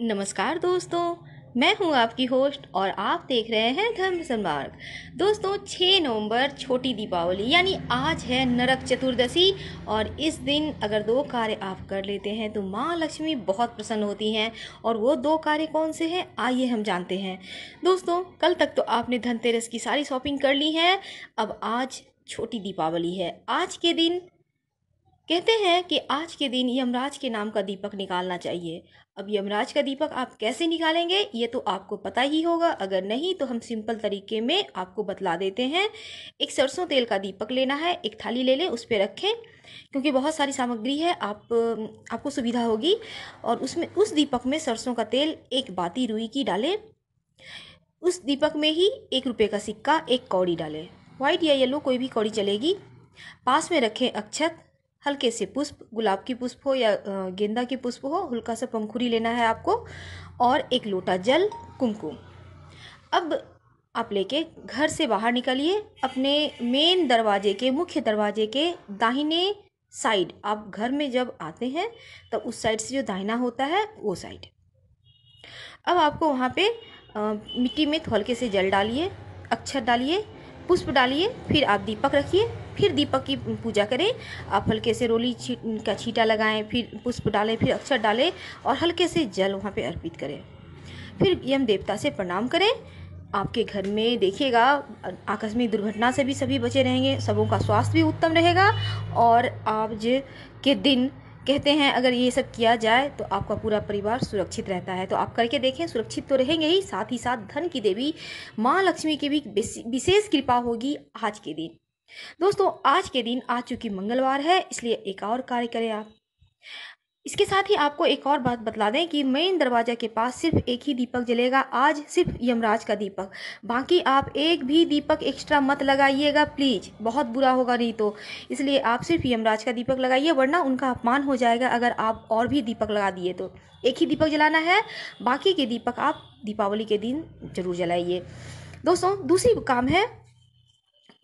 नमस्कार दोस्तों मैं हूं आपकी होस्ट और आप देख रहे हैं धर्म संमार्ग दोस्तों 6 नवंबर छोटी दीपावली यानी आज है नरक चतुर्दशी और इस दिन अगर दो कार्य आप कर लेते हैं तो माँ लक्ष्मी बहुत प्रसन्न होती हैं और वो दो कार्य कौन से हैं आइए हम जानते हैं दोस्तों कल तक तो आपने धनतेरस की सारी शॉपिंग कर ली है अब आज छोटी दीपावली है आज के दिन कहते हैं कि आज के दिन यमराज के नाम का दीपक निकालना चाहिए अब यमराज का दीपक आप कैसे निकालेंगे ये तो आपको पता ही होगा अगर नहीं तो हम सिंपल तरीके में आपको बतला देते हैं एक सरसों तेल का दीपक लेना है एक थाली ले लें उस पर रखें क्योंकि बहुत सारी सामग्री है आप आपको सुविधा होगी और उसमें उस दीपक में सरसों का तेल एक बाती रुई की डालें उस दीपक में ही एक रुपये का सिक्का एक कौड़ी डालें वाइट या येलो कोई भी कौड़ी चलेगी पास में रखें अक्षत हल्के से पुष्प गुलाब की पुष्प हो या गेंदा की पुष्प हो हल्का सा पंखुरी लेना है आपको और एक लोटा जल कुमकुम अब आप लेके घर से बाहर निकलिए अपने मेन दरवाजे के मुख्य दरवाजे के दाहिने साइड आप घर में जब आते हैं तब तो उस साइड से जो दाहिना होता है वो साइड अब आपको वहाँ पे आ, मिट्टी में हल्के से जल डालिए अक्षर डालिए पुष्प डालिए फिर आप दीपक रखिए फिर दीपक की पूजा करें आप हल्के से रोली छी, का छीटा लगाएं फिर पुष्प डालें फिर अक्षर डालें और हल्के से जल वहाँ पे अर्पित करें फिर यम देवता से प्रणाम करें आपके घर में देखिएगा आकस्मिक दुर्घटना से भी सभी बचे रहेंगे सबों का स्वास्थ्य भी उत्तम रहेगा और आज के दिन कहते हैं अगर ये सब किया जाए तो आपका पूरा परिवार सुरक्षित रहता है तो आप करके देखें सुरक्षित तो रहेंगे ही साथ ही साथ धन की देवी माँ लक्ष्मी की भी विशेष कृपा होगी आज के दिन दोस्तों आज के दिन आज चूंकि मंगलवार है इसलिए एक और कार्य करें आप इसके साथ ही आपको एक और बात बतला दें कि मेन दरवाज़ा के पास सिर्फ एक ही दीपक जलेगा आज सिर्फ यमराज का दीपक बाकी आप एक भी दीपक एक्स्ट्रा मत लगाइएगा प्लीज बहुत बुरा होगा नहीं तो इसलिए आप सिर्फ यमराज का दीपक लगाइए वरना उनका अपमान हो जाएगा अगर आप और भी दीपक लगा दिए तो एक ही दीपक जलाना है बाकी के दीपक आप दीपावली के दिन जरूर जलाइए दोस्तों दूसरी काम है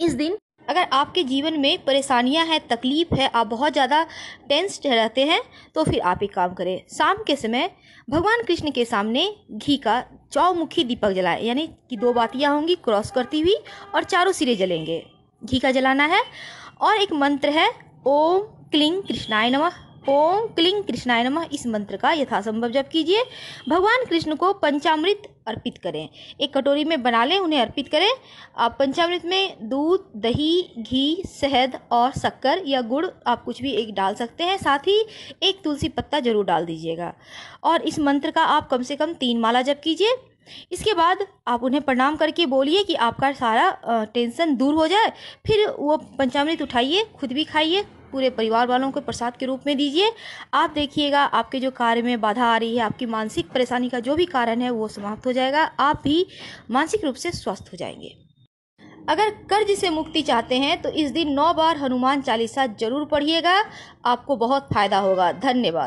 इस दिन अगर आपके जीवन में परेशानियां हैं तकलीफ़ है आप बहुत ज़्यादा टेंस रहते हैं तो फिर आप एक काम करें शाम के समय भगवान कृष्ण के सामने घी का चौमुखी दीपक जलाएं यानी कि दो बातियाँ होंगी क्रॉस करती हुई और चारों सिरे जलेंगे घी का जलाना है और एक मंत्र है ओम क्लिंग कृष्णाय नमः ओम क्लिंग कृष्णाय नमः इस मंत्र का यथासंभव जप कीजिए भगवान कृष्ण को पंचामृत अर्पित करें एक कटोरी में बना लें उन्हें अर्पित करें आप पंचामृत में दूध दही घी शहद और शक्कर या गुड़ आप कुछ भी एक डाल सकते हैं साथ ही एक तुलसी पत्ता जरूर डाल दीजिएगा और इस मंत्र का आप कम से कम तीन माला जप कीजिए इसके बाद आप उन्हें प्रणाम करके बोलिए कि आपका सारा टेंशन दूर हो जाए फिर वो पंचामृत उठाइए खुद भी खाइए पूरे परिवार वालों को प्रसाद के रूप में दीजिए आप देखिएगा आपके जो कार्य में बाधा आ रही है आपकी मानसिक परेशानी का जो भी कारण है वो समाप्त हो जाएगा आप भी मानसिक रूप से स्वस्थ हो जाएंगे अगर कर्ज से मुक्ति चाहते हैं तो इस दिन नौ बार हनुमान चालीसा जरूर पढ़िएगा आपको बहुत फायदा होगा धन्यवाद